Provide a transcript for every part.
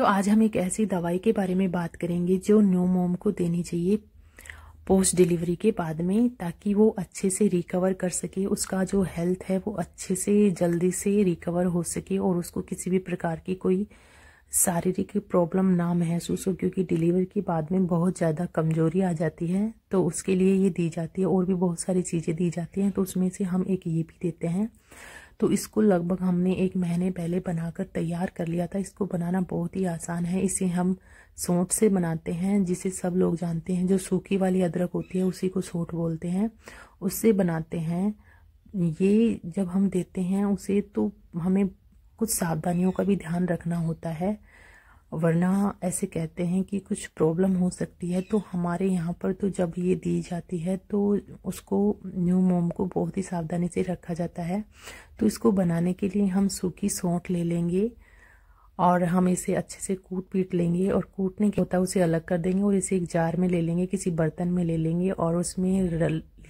तो आज हम एक ऐसी दवाई के बारे में बात करेंगे जो न्यू मोम को देनी चाहिए पोस्ट डिलीवरी के बाद में ताकि वो अच्छे से रिकवर कर सके उसका जो हेल्थ है वो अच्छे से जल्दी से रिकवर हो सके और उसको किसी भी प्रकार की कोई शारीरिक प्रॉब्लम ना महसूस हो क्योंकि डिलीवरी के बाद में बहुत ज़्यादा कमजोरी आ जाती है तो उसके लिए ये दी जाती है और भी बहुत सारी चीज़ें दी जाती हैं तो उसमें से हम एक ये भी देते हैं तो इसको लगभग हमने एक महीने पहले बनाकर तैयार कर लिया था इसको बनाना बहुत ही आसान है इसे हम सोट से बनाते हैं जिसे सब लोग जानते हैं जो सूखी वाली अदरक होती है उसी को सोट बोलते हैं उससे बनाते हैं ये जब हम देते हैं उसे तो हमें कुछ सावधानियों का भी ध्यान रखना होता है वरना ऐसे कहते हैं कि कुछ प्रॉब्लम हो सकती है तो हमारे यहाँ पर तो जब ये दी जाती है तो उसको न्यू मोम को बहुत ही सावधानी से रखा जाता है तो इसको बनाने के लिए हम सूखी सौंठ ले लेंगे और हम इसे अच्छे से कूट पीट लेंगे और कूटने के होता है उसे अलग कर देंगे और इसे एक जार में ले लेंगे किसी बर्तन में ले लेंगे और उसमें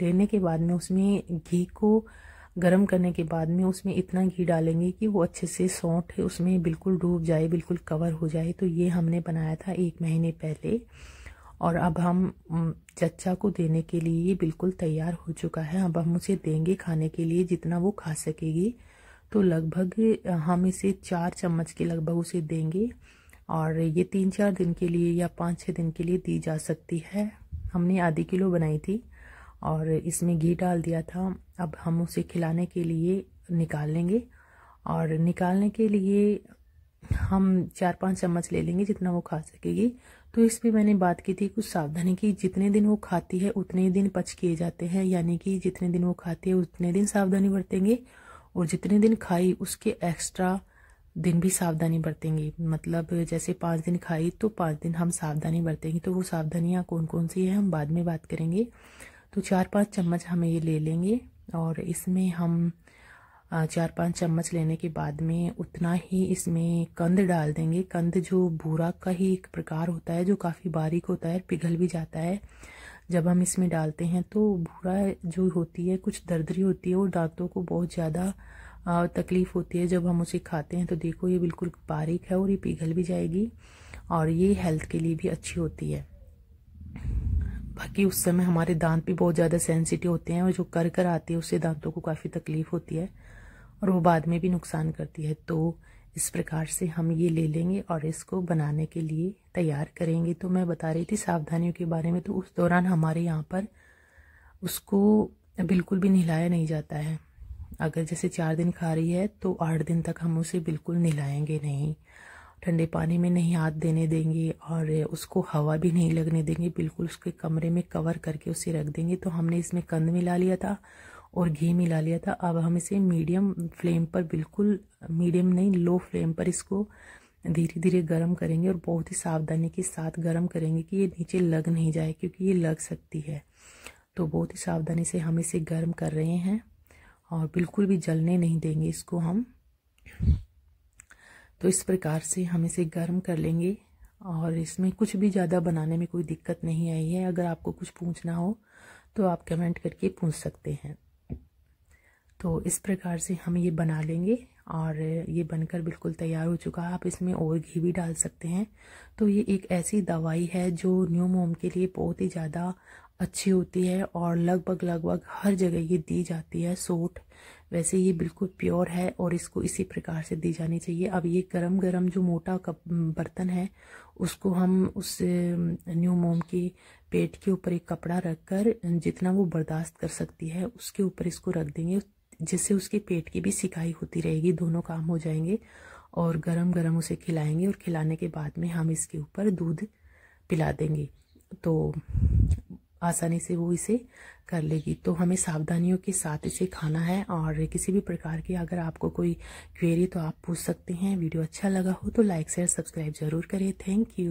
लेने के बाद में उसमें घी को गर्म करने के बाद में उसमें इतना घी डालेंगे कि वो अच्छे से सौंठ उसमें बिल्कुल डूब जाए बिल्कुल कवर हो जाए तो ये हमने बनाया था एक महीने पहले और अब हम चच्चा को देने के लिए ये बिल्कुल तैयार हो चुका है अब हम उसे देंगे खाने के लिए जितना वो खा सकेगी तो लगभग हम इसे चार चम्मच के लगभग उसे देंगे और ये तीन चार दिन के लिए या पाँच छः दिन के लिए दी जा सकती है हमने आधी किलो बनाई थी और इसमें घी डाल दिया था अब हम उसे खिलाने के लिए निकाल लेंगे और निकालने के लिए हम चार पांच चम्मच ले लेंगे जितना वो खा सकेगी तो इस पर मैंने बात की थी कुछ सावधानी की जितने दिन वो खाती है उतने दिन पच किए जाते हैं यानी कि जितने दिन वो खाती है उतने दिन सावधानी बरतेंगे और जितने दिन खाई उसके एक्स्ट्रा दिन भी सावधानी बरतेंगे मतलब जैसे पाँच दिन खाई तो पाँच दिन हम सावधानी बरतेंगे तो वो सावधानियाँ कौन कौन सी है हम बाद में बात करेंगे तो चार पांच चम्मच हमें ये ले लेंगे और इसमें हम चार पांच चम्मच लेने के बाद में उतना ही इसमें कंद डाल देंगे कंद जो भूरा का ही एक प्रकार होता है जो काफ़ी बारीक होता है पिघल भी जाता है जब हम इसमें डालते हैं तो भूरा जो होती है कुछ दर्दरी होती है और दांतों को बहुत ज़्यादा तकलीफ़ होती है जब हम उसे खाते हैं तो देखो ये बिल्कुल बारीक है और ये पिघल भी जाएगी और ये हेल्थ के लिए भी अच्छी होती है बाकी उस समय हमारे दांत भी बहुत ज़्यादा सेंसिटिव होते हैं और जो कर कर आती है उससे दांतों को काफ़ी तकलीफ़ होती है और वो बाद में भी नुकसान करती है तो इस प्रकार से हम ये ले लेंगे और इसको बनाने के लिए तैयार करेंगे तो मैं बता रही थी सावधानियों के बारे में तो उस दौरान हमारे यहाँ पर उसको बिल्कुल भी नहलाया नहीं जाता है अगर जैसे चार दिन खा रही है तो आठ दिन तक हम उसे बिल्कुल नहलाएंगे नहीं ठंडे पानी में नहीं हाथ देने देंगे और उसको हवा भी नहीं लगने देंगे बिल्कुल उसके कमरे में कवर करके उसे रख देंगे तो हमने इसमें कंद मिला लिया था और घी मिला लिया था अब हम इसे मीडियम फ्लेम पर बिल्कुल मीडियम नहीं लो फ्लेम पर इसको धीरे धीरे गर्म करेंगे और बहुत ही सावधानी के साथ गर्म करेंगे कि ये नीचे लग नहीं जाए क्योंकि ये लग सकती है तो बहुत ही सावधानी से हम इसे गर्म कर रहे हैं और बिल्कुल भी जलने नहीं देंगे इसको हम तो इस प्रकार से हम इसे गर्म कर लेंगे और इसमें कुछ भी ज़्यादा बनाने में कोई दिक्कत नहीं आई है अगर आपको कुछ पूछना हो तो आप कमेंट करके पूछ सकते हैं तो इस प्रकार से हम ये बना लेंगे और ये बनकर बिल्कुल तैयार हो चुका है आप इसमें और घी भी डाल सकते हैं तो ये एक ऐसी दवाई है जो न्यू मोम के लिए बहुत ही ज़्यादा अच्छी होती है और लगभग लगभग हर जगह ये दी जाती है सोट वैसे ये बिल्कुल प्योर है और इसको इसी प्रकार से दी जानी चाहिए अब ये गरम गरम जो मोटा कप बर्तन है उसको हम उस न्यू मोम के पेट के ऊपर एक कपड़ा रखकर जितना वो बर्दाश्त कर सकती है उसके ऊपर इसको रख देंगे जिससे उसके पेट की भी सिकाई होती रहेगी दोनों काम हो जाएंगे और गरम गरम उसे खिलाएंगे और खिलाने के बाद में हम इसके ऊपर दूध पिला देंगे तो आसानी से वो इसे कर लेगी तो हमें सावधानियों के साथ इसे खाना है और किसी भी प्रकार की अगर आपको कोई क्वेरी तो आप पूछ सकते हैं वीडियो अच्छा लगा हो तो लाइक शेयर सब्सक्राइब ज़रूर करें थैंक यू